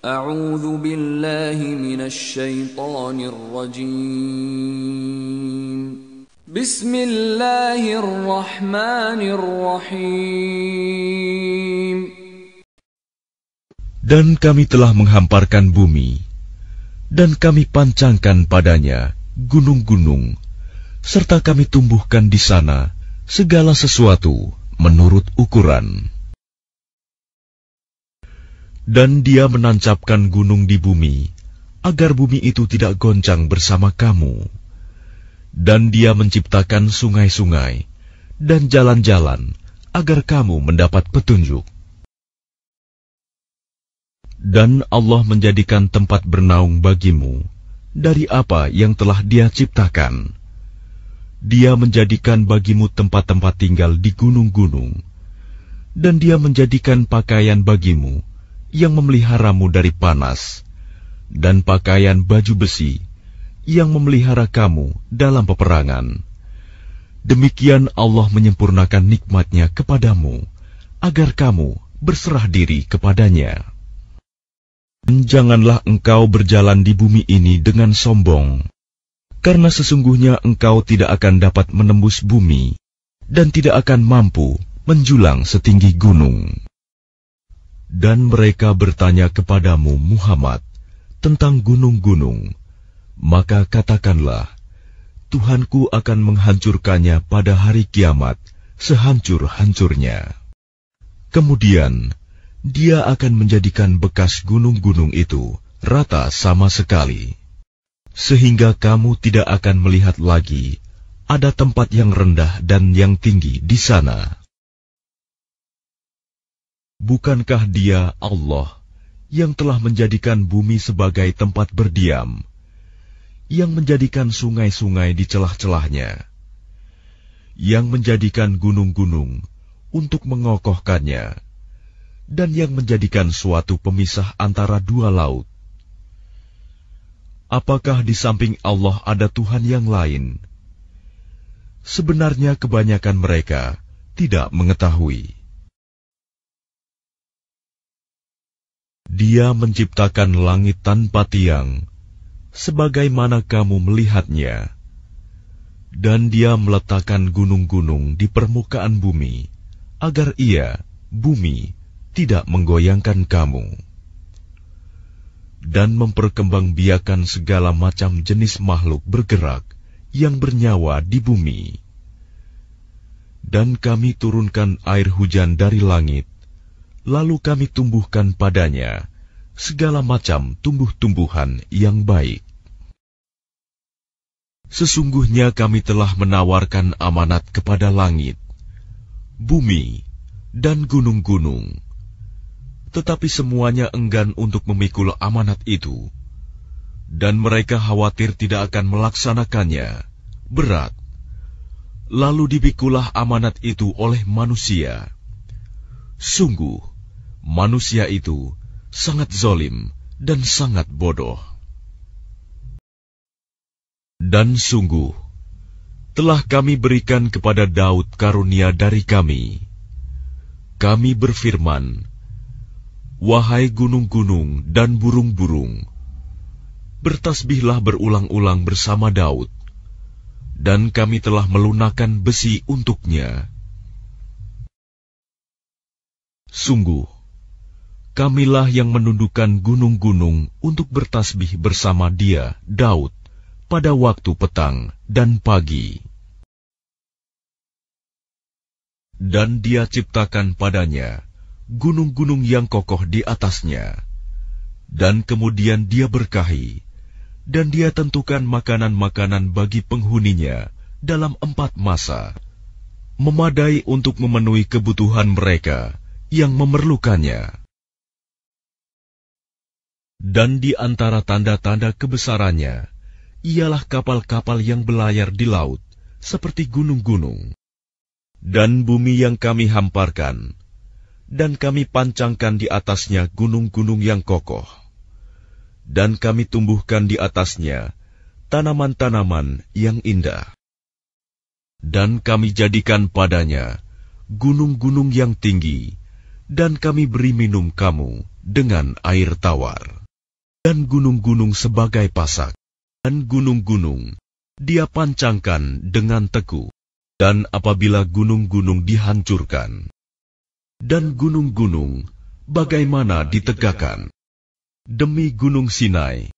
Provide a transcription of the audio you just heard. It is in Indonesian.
أعوذ بالله من الشيطان الرجيم بسم الله الرحمن الرحيم Dan kami telah menghamparkan bumi dan kami pancangkan padanya gunung-gunung serta kami tumbuhkan di sana segala sesuatu menurut ukuran. Dan dia menancapkan gunung di bumi, agar bumi itu tidak goncang bersama kamu. Dan dia menciptakan sungai-sungai dan jalan-jalan, agar kamu mendapat petunjuk. Dan Allah menjadikan tempat bernaung bagimu dari apa yang telah Dia ciptakan. Dia menjadikan bagimu tempat-tempat tinggal di gunung-gunung, dan Dia menjadikan pakaian bagimu yang memeliharamu dari panas, dan pakaian baju besi yang memelihara kamu dalam peperangan. Demikian Allah menyempurnakan nikmatnya kepadamu, agar kamu berserah diri kepadanya. Dan janganlah engkau berjalan di bumi ini dengan sombong, karena sesungguhnya engkau tidak akan dapat menembus bumi, dan tidak akan mampu menjulang setinggi gunung. Dan mereka bertanya kepadamu, Muhammad, tentang gunung-gunung. Maka katakanlah, Tuhanku akan menghancurkannya pada hari kiamat sehancur-hancurnya. Kemudian, dia akan menjadikan bekas gunung-gunung itu rata sama sekali. Sehingga kamu tidak akan melihat lagi ada tempat yang rendah dan yang tinggi di sana. Bukankah Dia Allah yang telah menjadikan bumi sebagai tempat berdiam, yang menjadikan sungai-sungai di celah-celahnya, yang menjadikan gunung-gunung untuk mengokohkannya, dan yang menjadikan suatu pemisah antara dua laut? Apakah di samping Allah ada Tuhan yang lain? Sebenarnya kebanyakan mereka tidak mengetahui. Dia menciptakan langit tanpa tiang, sebagaimana kamu melihatnya, dan Dia meletakkan gunung-gunung di permukaan bumi, agar ia, bumi, tidak menggoyangkan kamu, dan memperkembangbiakan segala macam jenis makhluk bergerak yang bernyawa di bumi. Dan kami turunkan air hujan dari langit, lalu kami tumbuhkan padanya segala macam tumbuh-tumbuhan yang baik. Sesungguhnya kami telah menawarkan amanat kepada langit, bumi, dan gunung-gunung. Tetapi semuanya enggan untuk memikul amanat itu, dan mereka khawatir tidak akan melaksanakannya. Berat. Lalu dipikulah amanat itu oleh manusia. Sungguh, manusia itu sangat zolim dan sangat bodoh. Dan sungguh, telah kami berikan kepada Daud karunia dari kami. Kami berfirman, Wahai gunung-gunung dan burung-burung, bertasbihlah berulang-ulang bersama Daud, dan kami telah melunakkan besi untuknya. Sungguh, kamilah yang menundukkan gunung-gunung untuk bertasbih bersama dia, Daud, pada waktu petang dan pagi. Dan dia ciptakan padanya gunung-gunung yang kokoh di atasnya. Dan kemudian dia berkahi, dan dia tentukan makanan-makanan bagi penghuninya dalam empat masa, memadai untuk memenuhi kebutuhan mereka yang memerlukannya. Dan di antara tanda-tanda kebesarannya, ialah kapal-kapal yang berlayar di laut, seperti gunung-gunung. Dan bumi yang kami hamparkan, dan kami pancangkan di atasnya gunung-gunung yang kokoh. Dan kami tumbuhkan di atasnya tanaman-tanaman yang indah. Dan kami jadikan padanya gunung-gunung yang tinggi, dan kami beri minum kamu dengan air tawar dan gunung-gunung sebagai pasak, dan gunung-gunung dia pancangkan dengan teguh. dan apabila gunung-gunung dihancurkan, dan gunung-gunung bagaimana ditegakkan. Demi Gunung Sinai,